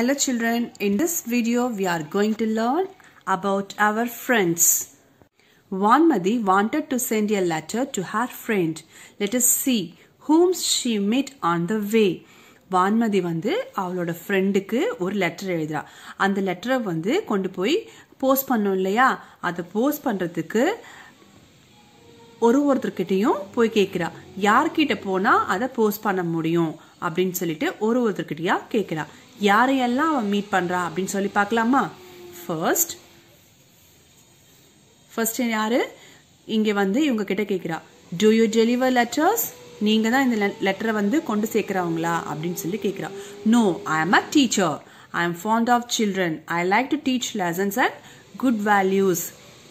Hello children, in this video we are going to learn about our friends. Vanmadi wanted to send a letter to her friend. Let us see whom she met on the way. Vanmathi வந்து அவளோட ஃப்ரெண்டுக்கு ஒரு letter எழுதுறா அந்த லெட்டரை வந்து கொண்டு போய் post பண்ணோம் இல்லையா அதை போஸ்ட் பண்ணுறதுக்கு ஒரு ஒருத்தர்கிட்டையும் போய் கேட்குறா யார்கிட்ட போனால் அதை போஸ்ட் பண்ண முடியும் அப்படின்னு சொல்லிட்டு ஒரு ஒருத்தர்கிட்டயா கேட்குறா யாரையெல்லாம் அவன் மீட் பண்ணுறா அப்படின்னு சொல்லி பார்க்கலாமா ஃபர்ஸ்ட் ஃபர்ஸ்ட் யாரு இங்கே வந்து இவங்க கிட்ட கேட்குறா டூ யூ டெலிவர் லெட்டர்ஸ் நீங்கள் தான் இந்த லெட்டரை வந்து கொண்டு சேர்க்குறவங்களா அப்படின்னு சொல்லி கேட்குறா no I am a teacher I am fond of children I like to teach lessons and good values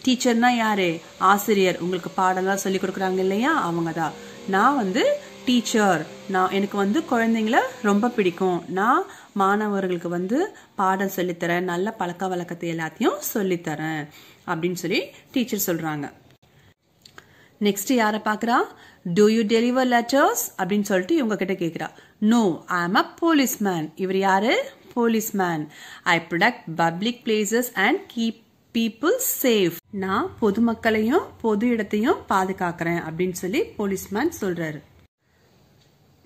டீச்சர்னா யாரு ஆசிரியர் உங்களுக்கு பாடம்லாம் சொல்லி கொடுக்குறாங்க இல்லையா அவங்க தான் நான் வந்து டீச்சர் நான் எனக்கு வந்து குழந்தைங்கள ரொம்ப பிடிக்கும் நான் மாணவர்களுக்கு வந்து பாடம் சொல்லித்தரேன் நல்ல பழக்க வழக்கத்தை எல்லாத்தையும் சொல்லித்தரேன் அப்படின்னு சொல்லி டீச்சர் சொல்கிறாங்க நெக்ஸ்ட் யாரை பார்க்குறா டூ யூ டெலிவர் லெட்டர்ஸ் அப்படின்னு சொல்லிட்டு இவங்க கிட்ட கேட்குறா நோ ஐ ஆம் அ போலீஸ்மேன் இவர் யாரு policeman I protect public places and keep people safe நான் பொதுமக்களையும் பொது இடத்தையும் பாதுகாக்கிறேன் அப்படின்னு சொல்லி போலீஸ்மேன் சொல்றாரு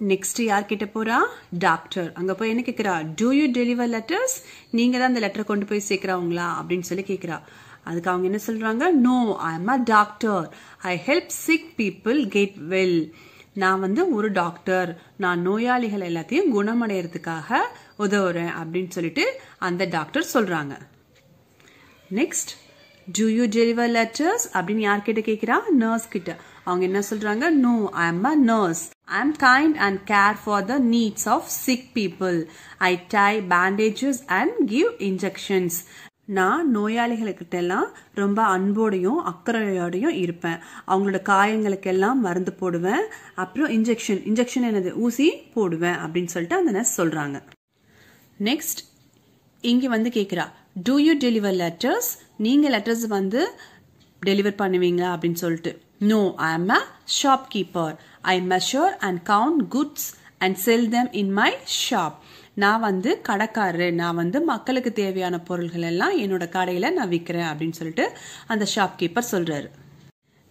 நெக்ஸ்ட் யார்கிட்ட போறா டாக்டர் அங்க போய் என்ன கேக்குறா டூ யூ டெலிவர் லெட்டர்ஸ் நீங்க தான் இந்த லெட்டரை கொண்டு போய் சேர்க்கிறவங்களா அப்படின்னு சொல்லி கேக்குறா அதுக்கு அவங்க என்ன சொல்றாங்க no I am a doctor I help sick people get well நான் வந்து ஒரு டாக்டர் நான் நோயாளிகள் எல்லாத்தையும் குணமடைறதுக்காக உதவுறேன் அப்படின்னு சொல்லிட்டு அந்த டாக்டர் சொல்றாங்க next do you deliver letters அப்படின்னு யார்கிட்ட கேட்குறா நர்ஸ் கிட்ட அவங்க என்ன சொல்றாங்க no I am a nurse I am kind and care for the needs of sick people. I tie bandages and give injections. நான் நோயாளிகளுக்கிட்டெல்லாம் ரொம்ப அன்போடையும் அக்கறையோடையும் இருப்பேன் அவங்களோட காயங்களுக்கெல்லாம் மருந்து போடுவேன் அப்புறம் இன்ஜெக்ஷன் இன்ஜெக்ஷன் என்னது ஊசி போடுவேன் அப்படின்னு சொல்லிட்டு அந்த நர்ஸ் சொல்கிறாங்க நெக்ஸ்ட் இங்கே வந்து கேட்குறா டூ யூ டெலிவர் லெட்டர்ஸ் நீங்கள் லெட்டர்ஸ் வந்து டெலிவர் பண்ணுவீங்களா அப்படின்னு சொல்லிட்டு No, I am a shopkeeper. I measure and count goods and sell them in my shop. நான் வந்து கடைக்காரரு நான் வந்து மக்களுக்கு தேவையான பொருள்கள் எல்லாம் என்னோட கடையில் நான் விற்கிறேன் அப்படின்னு சொல்லிட்டு அந்த ஷாப்கீப்பர் சொல்கிறாரு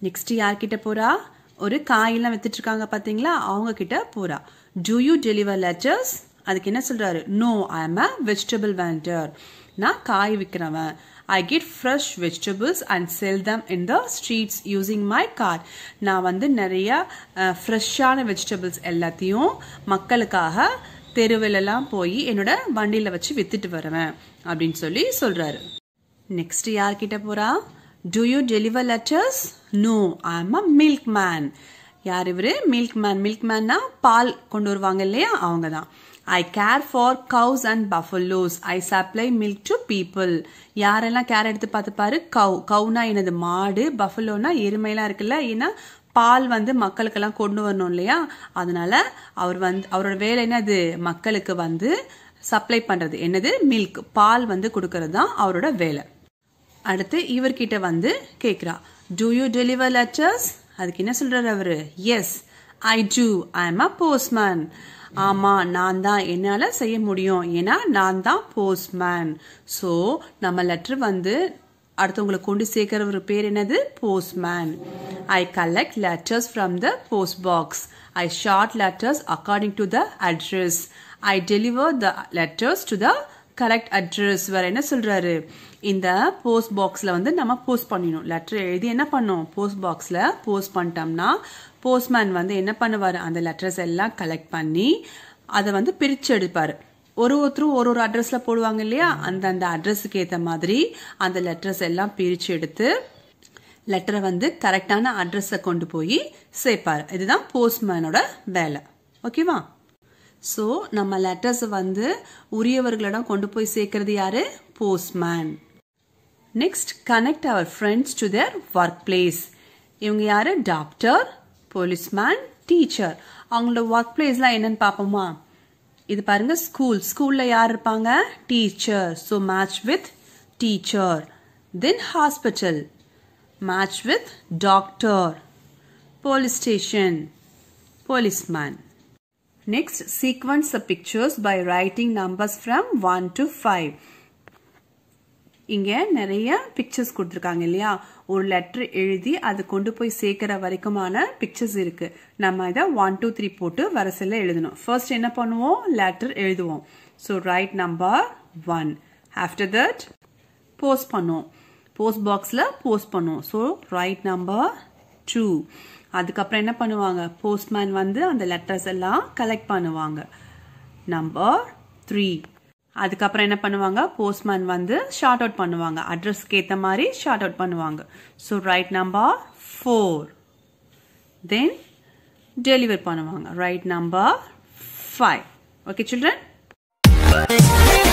நெக்ஸ்ட் யார்கிட்ட போறா ஒரு காயெல்லாம் இருக்காங்க பாத்தீங்களா அவங்க கிட்ட போறா டூ யூ டெலிவர் லெட்டர்ஸ் அதுக்கு என்ன சொல்கிறாரு no I am a vegetable vendor நான் காய் விற்கிறவன் I get fresh vegetables and sell them in the streets using my car நான் வந்து நிறைய ஃப்ரெஷ்ஷான வெஜிடபிள்ஸ் எல்லாத்தையும் மக்களுக்காக தெருவிலெல்லாம் போய் என்னோட வண்டியில் வச்சு வித்துட்டு வருவேன் அப்படின்னு சொல்லி சொல்கிறாரு நெக்ஸ்ட் யார்கிட்ட போகிறா do you deliver letters no I am a milkman யார் இவர் மில்க் மேன் மில்க் மேன்னா பால் கொண்டு வருவாங்க இல்லையா அவங்க தான் I care for cows and buffaloes I supply milk to people யாரெல்லாம் கேர் எடுத்து பார்த்துப்பாரு கவு கவுனா எனது மாடு பஃபலோனா எருமையெல்லாம் இருக்குல்ல ஏன்னா பால் வந்து மக்களுக்கெல்லாம் கொண்டு வரணும் இல்லையா அதனால அவர் வந்து அவரோட வேலை என்னது மக்களுக்கு வந்து சப்ளை பண்ணுறது என்னது மில்க் பால் வந்து கொடுக்கறது தான் அவரோட வேலை அடுத்து இவர்கிட்ட வந்து கேட்குறா டூ யூ டெலிவர் லெட்டர்ஸ் அதுக்கு என்ன சொல்கிறார் அவர் yes I do I am a postman ஆமாம் நான் தான் என்னால் செய்ய முடியும் ஏன்னா நான் தான் போஸ்ட்மேன் ஸோ நம்ம லெட்டர் வந்து அடுத்தவங்களை கொண்டு சேர்க்கிற ஒரு பேர் என்னது postman I collect letters from the post box I sort letters according to the address I deliver the letters to the correct address வேற என்ன சொல்றாரு இந்த போஸ்ட் பாக்ஸில் வந்து நம்ம போஸ்ட் பண்ணிடணும் லெட்டர் எழுதி என்ன பண்ணோம் போஸ்ட் பாக்ஸில் போஸ்ட் பண்ணிட்டோம்னா போஸ்ட்மேன் வந்து என்ன பண்ணுவார் அந்த லெட்டர்ஸ் எல்லாம் கலெக்ட் பண்ணி அதை வந்து பிரித்து எடுப்பார் ஒரு ஒருத்தரும் ஒரு ஒரு அட்ரஸ்ல போடுவாங்க இல்லையா அந்த அந்த அட்ரஸுக்கு ஏற்ற மாதிரி அந்த லெட்டர்ஸ் எல்லாம் பிரித்து எடுத்து லெட்டரை வந்து கரெக்டான அட்ரஸை கொண்டு போய் சேர்ப்பார் இதுதான் போஸ்ட்மேனோட வேலை ஓகேவா ஸோ நம்ம லெட்டர்ஸை வந்து உரியவர்களிடம் கொண்டு போய் சேர்க்கறது யாரு postman next connect our friends to their work place இவங்க யாரு டாக்டர் போலீஸ்மேன் டீச்சர் அவங்களோட ஒர்க் பிளேஸ்லாம் என்னன்னு பார்ப்போமா இது பாருங்க ஸ்கூல் ஸ்கூலில் யார் இருப்பாங்க teacher so match with teacher then hospital match with doctor police station policeman Next, sequence the pictures by writing numbers from 1 to 5. இங்கே நிறைய பிக்சர்ஸ் கொடுத்துருக்காங்க இல்லையா ஒரு லெட்டர் எழுதி அதை கொண்டு போய் சேர்க்குற வரைக்குமான பிக்சர்ஸ் இருக்குது நம்ம இதை ஒன் டூ த்ரீ போட்டு வரிசையில் எழுதணும் ஃபர்ஸ்ட் என்ன பண்ணுவோம் லெட்டர் எழுதுவோம் so write number one after that post பண்ணுவோம் போஸ்ட் பாக்ஸில் போஸ்ட் பண்ணுவோம் ஸோ ரைட் நம்பர் டூ அதுக்கப்புறம் என்ன பண்ணுவாங்க போஸ்ட்மேன் வந்து அந்த லெட்டர்ஸ் எல்லாம் கலெக்ட் பண்ணுவாங்க நம்பர் த்ரீ அதுக்கப்புறம் என்ன பண்ணுவாங்க போஸ்ட்மேன் வந்து ஷார்ட் அவுட் பண்ணுவாங்க அட்ரஸ்க்கு ஏற்ற மாதிரி ஷார்ட் அவுட் பண்ணுவாங்க so write number four then deliver பண்ணுவாங்க write number five okay children